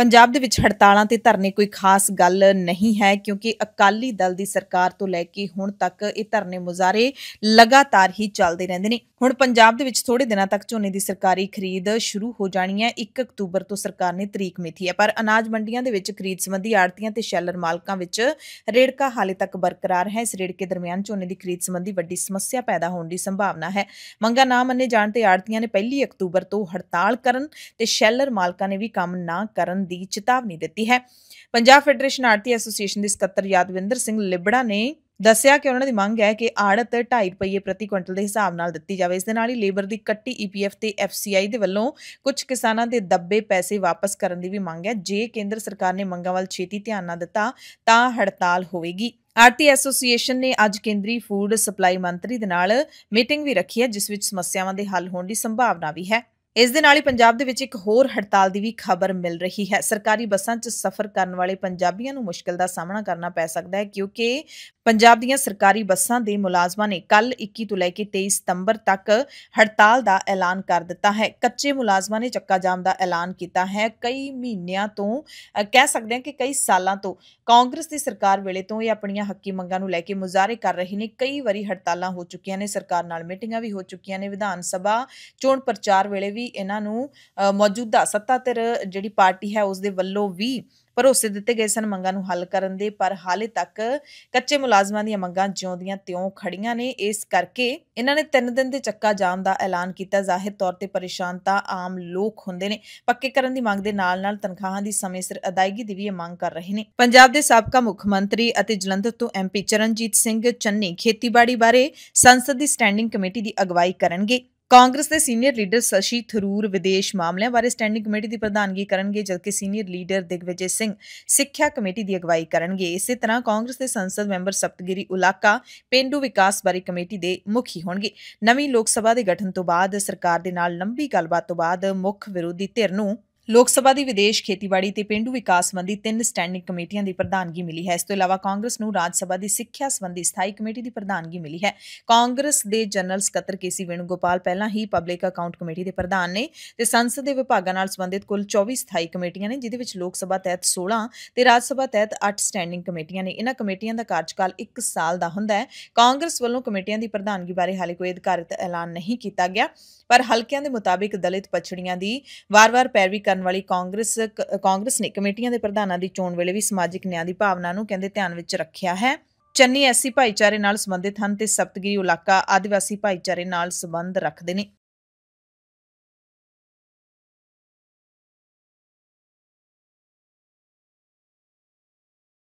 ਪੰਜਾਬ ਦੇ ਵਿੱਚ ਹੜਤਾਲਾਂ ਤੇ ਧਰਨੇ ਕੋਈ ਖਾਸ ਗੱਲ ਨਹੀਂ ਹੈ ਕਿਉਂਕਿ ਅਕਾਲੀ ਦਲ ਦੀ ਸਰਕਾਰ ਤੋਂ ਲੈ ਕੇ ਹੁਣ ਤੱਕ ਇਹ ਧਰਨੇ ਮੁਜ਼ਾਰੇ ਲਗਾਤਾਰ ਹੀ ਚੱਲਦੇ ਰਹਿੰਦੇ ਨੇ ਹੁਣ ਪੰਜਾਬ ਦੇ ਵਿੱਚ ਥੋੜੇ ਦਿਨਾਂ ਤੱਕ ਝੋਨੇ ਦੀ ਸਰਕਾਰੀ ਖਰੀਦ ਸ਼ੁਰੂ ਹੋ ਜਾਣੀ ਹੈ 1 ਅਕਤੂਬਰ ਤੋਂ ਸਰਕਾਰ ਨੇ ਤਰੀਕ ਮਿਥੀ ਹੈ ਪਰ ਅਨਾਜ ਮੰਡੀਆਂ ਦੇ ਵਿੱਚ ਖਰੀਦ ਸੰਬੰਧੀ ਆੜਤੀਆਂ ਤੇ ਸ਼ੈਲਰ ਮਾਲਕਾਂ ਵਿੱਚ ਰੇੜਕਾ ਹਾਲੇ ਤੱਕ ਬਰਕਰਾਰ ਹੈ ਇਸ ਰੇੜਕੇ ਦਰਮਿਆਨ ਝੋਨੇ ਦੀ ਖਰੀਦ ਸੰਬੰਧੀ ਵੱਡੀ ਸਮੱਸਿਆ ਪੈਦਾ ਹੋਣ ਦੀ ਸੰਭਾਵਨਾ ਹੈ ਮੰਗਾ ਨਾ ਮੰਨੇ ਜਾਣ ਤੇ ਆੜਤੀਆਂ ਨੇ 1 ਅਕਤੂਬਰ ਤੋਂ ਹੜਤਾਲ ਕਰਨ ਤੇ ਸ਼ੈਲਰ ਮਾਲਕਾਂ ਨੇ ਵੀ ਕੰਮ ਨਾ ਕਰਨ ਦੀ ਚੇਤਾਵਨੀ ਦਿੱਤੀ ਹੈ ਪੰਜਾਬ ਫੈਡਰੇਸ਼ਨ ਆੜਤੀ ਐਸੋਸੀਏਸ਼ਨ ਦੇ ਸਕੱਤਰ ਯਾਦਵਿੰਦਰ ਸਿੰਘ ਲਿਬੜਾ ਨੇ ਦੱਸਿਆ ਕਿ ਉਹਨਾਂ ਦੀ ਮੰਗ ਹੈ ਕਿ ਆੜਤ 2.5 ਰੁਪਏ ਪ੍ਰਤੀ ਕੁਇੰਟਲ ਦੇ ਹਿਸਾਬ ਨਾਲ ਦਿੱਤੀ ਜਾਵੇ ਇਸ ਦੇ ਨਾਲ ਹੀ ਲੇਬਰ ਦੀ ਕੱਟੀ ਈਪੀਐਫ e ਤੇ ਐਫਸੀਆਈ ਦੇ ਵੱਲੋਂ ਕੁਝ ਕਿਸਾਨਾਂ ਦੇ ਦੱਬੇ ਪੈਸੇ ਵਾਪਸ ਕਰਨ ਦੀ ਵੀ ਮੰਗ ਹੈ ਜੇ ਕੇਂਦਰ ਸਰਕਾਰ ਨੇ ਮੰਗਾਂ ਵੱਲ ਛੇਤੀ ਧਿਆਨ ਨਾ ਦਿੱਤਾ ਤਾਂ ਹੜਤਾਲ ਹੋਵੇਗੀ ਆਰਟੀ ਐਸੋਸੀਏਸ਼ਨ ਨੇ ਅੱਜ ਕੇਂਦਰੀ ਫੂਡ ਸਪਲਾਈ ਮੰਤਰੀ ਦੇ ਨਾਲ ਮੀਟਿੰਗ ਵੀ ਰੱਖੀ ਹੈ ਜਿਸ ਵਿੱਚ ਸਮੱਸਿਆਵਾਂ ਦੇ ਹੱਲ ਹੋਣ ਦੀ ਸੰਭਾਵਨਾ ਵੀ ਹੈ ਇਸ ਦੇ ਨਾਲ ਹੀ ਪੰਜਾਬ ਦੇ ਵਿੱਚ ਇੱਕ ਹੋਰ ਹੜਤਾਲ ਦੀ ਵੀ ਖਬਰ ਮਿਲ ਰਹੀ ਹੈ ਸਰਕਾਰੀ ਬੱਸਾਂ 'ਚ ਸਫ਼ਰ ਕਰਨ ਵਾਲੇ ਪੰਜਾਬੀਆਂ ਨੂੰ ਮੁਸ਼ਕਲ ਦਾ ਸਾਹਮਣਾ ਕਰਨਾ ਪੈ ਸਕਦਾ ਹੈ ਕਿਉਂਕਿ ਪੰਜਾਬ ਦੀਆਂ ਸਰਕਾਰੀ ਬੱਸਾਂ ਦੇ ਮੁਲਾਜ਼ਮਾਂ ਨੇ ਕੱਲ 21 ਤੋਂ ਲੈ ਕੇ 23 ਸਤੰਬਰ ਤੱਕ ਹੜਤਾਲ ਦਾ ਐਲਾਨ ਕਰ ਦਿੱਤਾ ਹੈ ਕੱਚੇ ਮੁਲਾਜ਼ਮਾਂ ਨੇ ਚੱਕਾ ਜਾਮ ਦਾ ਐਲਾਨ ਕੀਤਾ ਹੈ ਕਈ ਮਹੀਨਿਆਂ ਤੋਂ ਕਹਿ ਸਕਦੇ ਹਾਂ ਕਿ ਕਈ ਸਾਲਾਂ ਤੋਂ ਕਾਂਗਰਸ ਦੀ ਸਰਕਾਰ ਵੇਲੇ ਤੋਂ ਇਹ ਆਪਣੀਆਂ ਹੱਕੀ ਮੰਗਾਂ ਨੂੰ ਲੈ ਕੇ ਮੁਜ਼ਾਹਰੇ ਕਰ ਰਹੇ ਨੇ ਕਈ ਵਾਰੀ ਹੜਤਾਲਾਂ ਹੋ ਚੁੱਕੀਆਂ ਨੇ ਸਰਕਾਰ ਨਾਲ ਮੀਟਿੰਗਾਂ ਵੀ ਹੋ ਚੁੱਕੀਆਂ ਨੇ ਵਿਧਾਨ ਸਭਾ ਚੋਣ ਪ੍ਰਚਾਰ ਵੇਲੇ ਵੀ ਵੀ ਇਹਨਾਂ ਨੂੰ ਮੌਜੂਦਾ ਤੇ ਜਿਹੜੀ ਪਾਰਟੀ ਹੈ ਉਸ ਦੇ ਵੱਲੋਂ ਵੀ ਭਰੋਸੇ ਦਿੱਤੇ ਗਏ ਸਨ ਮੰਗਾਂ ਨੂੰ ਹੱਲ ਕਰਨ ਦੇ ਪਰ ਹਾਲੇ ਤੱਕ ਕੱਚੇ ਮੁਲਾਜ਼ਮਾਂ ਦੀਆਂ ਮੰਗਾਂ ਜਿਉਂਦੀਆਂ ਤਿਉਂ ਖੜੀਆਂ ਨੇ ਇਸ ਕਰਕੇ ਇਹਨਾਂ ਨੇ 3 ਦਿਨ ਦੇ ਚੱਕਾ ਜਾਮ ਦਾ ਐਲਾਨ ਕੀਤਾ ਜ਼ਾਹਿਰ ਤੌਰ ਤੇ ਪਰੇਸ਼ਾਨ ਤਾਂ ਆਮ ਲੋਕ ਹੁੰਦੇ ਨੇ ਪੱਕੇ ਕਰਨ ਦੀ ਮੰਗ ਦੇ ਨਾਲ-ਨਾਲ ਤਨਖਾਹਾਂ ਦੀ ਸਮੇਂ ਸਿਰ ਅਦਾਇਗੀ ਦੀ ਵੀ ਇਹ ਮੰਗ ਕਰ ਰਹੇ ਨੇ ਪੰਜਾਬ ਦੇ ਸਾਬਕਾ ਮੁੱਖ ਮੰਤਰੀ ਅਤੇ ਜਲੰਧਰ ਤੋਂ ਐਮਪੀ ਚਰਨਜੀਤ ਸਿੰਘ ਚੰਨੀ ਖੇਤੀਬਾੜੀ ਬਾਰੇ ਸੰਸਦ ਦੀ ਸਟੈਂਡਿੰਗ ਕਮੇਟੀ ਦੀ ਅਗਵਾਈ ਕਰਨਗੇ ਕਾਂਗਰਸ ਦੇ ਸੀਨੀਅਰ ਲੀਡਰ ਸਸ਼ੀ ਥਰੂਰ ਵਿਦੇਸ਼ ਮਾਮਲਿਆਂ ਬਾਰੇ ਸਟੈਂਡਿੰਗ ਕਮੇਟੀ ਦੀ ਪ੍ਰਧਾਨਗੀ ਕਰਨਗੇ ਜਦਕਿ ਸੀਨੀਅਰ ਲੀਡਰ ਦਿਗਵਿਜੇ ਸਿੰਘ ਸਿੱਖਿਆ ਕਮੇਟੀ ਦੀ ਅਗਵਾਈ ਕਰਨਗੇ ਇਸੇ ਤਰ੍ਹਾਂ ਕਾਂਗਰਸ ਦੇ ਸੰਸਦ ਮੈਂਬਰ ਸਪਤਗਿਰੀ ਉਲਾਕਾ ਪਿੰਡੂ ਵਿਕਾਸ ਬਾਰੇ ਕਮੇਟੀ ਦੇ ਮੁਖੀ ਹੋਣਗੇ ਨਵੀਂ ਲੋਕ ਸਭਾ ਦੇ ਗਠਨ ਤੋਂ ਬਾਅਦ ਸਰਕਾਰ ਦੇ ਨਾਲ ਲੰਬੀ ਗੱਲਬਾਤ ਤੋਂ ਬਾਅਦ ਮੁੱਖ ਵਿਰੋਧੀ ਧਿਰ ਨੂੰ ਲੋਕ ਸਭਾ ਦੀ ਵਿਦੇਸ਼ ਖੇਤੀਬਾੜੀ ਤੇ ਪਿੰਡੂ ਵਿਕਾਸ ਸੰਬੰਧੀ ਤਿੰਨ ਸਟੈਂਡਿੰਗ ਕਮੇਟੀਆਂ ਦੀ ਪ੍ਰਧਾਨਗੀ ਮਿਲੀ ਹੈ ਇਸ ਤੋਂ ਇਲਾਵਾ ਕਾਂਗਰਸ ਨੂੰ ਰਾਜ ਸਭਾ ਦੀ ਸਿੱਖਿਆ ਸੰਬੰਧੀ ਸਥਾਈ ਕਮੇਟੀ ਦੀ ਪ੍ਰਧਾਨਗੀ ਮਿਲੀ ਹੈ ਕਾਂਗਰਸ ਦੇ ਜਨਰਲ ਸਕੱਤਰ ਕੇਸੀ ਗੋਪਾਲ ਪਹਿਲਾਂ ਹੀ ਪਬਲਿਕ ਅਕਾਊਂਟ ਕਮੇਟੀ ਦੇ ਪ੍ਰਧਾਨ ਨੇ ਤੇ ਸੰਸਦ ਦੇ ਵਿਭਾਗਾਂ ਨਾਲ ਸੰਬੰਧਿਤ ਕੁੱਲ 24 ਸਥਾਈ ਕਮੇਟੀਆਂ ਨੇ ਜਿਦੇ ਵਿੱਚ ਲੋਕ ਸਭਾ ਤਹਿਤ 16 ਤੇ ਰਾਜ ਸਭਾ ਤਹਿਤ 8 ਸਟੈਂਡਿੰਗ ਕਮੇਟੀਆਂ ਨੇ ਇਹਨਾਂ ਕਮੇਟੀਆਂ ਦਾ ਕਾਰਜਕਾਲ 1 ਸਾਲ ਦਾ ਹੁੰਦਾ ਹੈ ਕਾਂਗਰਸ ਵੱਲੋਂ ਕਮੇਟੀਆਂ ਦੀ ਪ੍ਰਧਾਨਗੀ ਬਾਰੇ ਹਾਲੇ ਕੋਈ ਅਧਿਕਾਰਤ ਐਲਾਨ ਨਹੀਂ ਕੀਤਾ ਗਿਆ ਪਰ ਹਲਕਿਆਂ ਦੇ ਮੁਤਾਬਿਕ ਦਲਿਤ ਪਛੜੀਆਂ ਦੀ ਵਾਰ-ਵਾਰ ਪੈਰਵੀ ਕਰਨ ਕਰਨ ਵਾਲੀ ਕਾਂਗਰਸ ਕਾਂਗਰਸ ਨੇ ਕਮੇਟੀਆਂ ਦੇ ਪ੍ਰਧਾਨਾਂ ਦੀ ਚੋਣ ਵੇਲੇ ਵੀ ਸਮਾਜਿਕ ਨਿਆਂ ਦੀ ਭਾਵਨਾ ਨੂੰ ਕਹਿੰਦੇ ਧਿਆਨ ਵਿੱਚ ਰੱਖਿਆ ਹੈ ਚੰਨੀ ਐਸਸੀ ਭਾਈਚਾਰੇ ਨਾਲ ਸੰਬੰਧਿਤ ਹਨ ਤੇ ਸਪਤਗਿਰੀ ਇਲਾਕਾ ਆਦਿਵਾਸੀ ਭਾਈਚਾਰੇ ਨਾਲ ਸੰਬੰਧ ਰੱਖਦੇ ਨੇ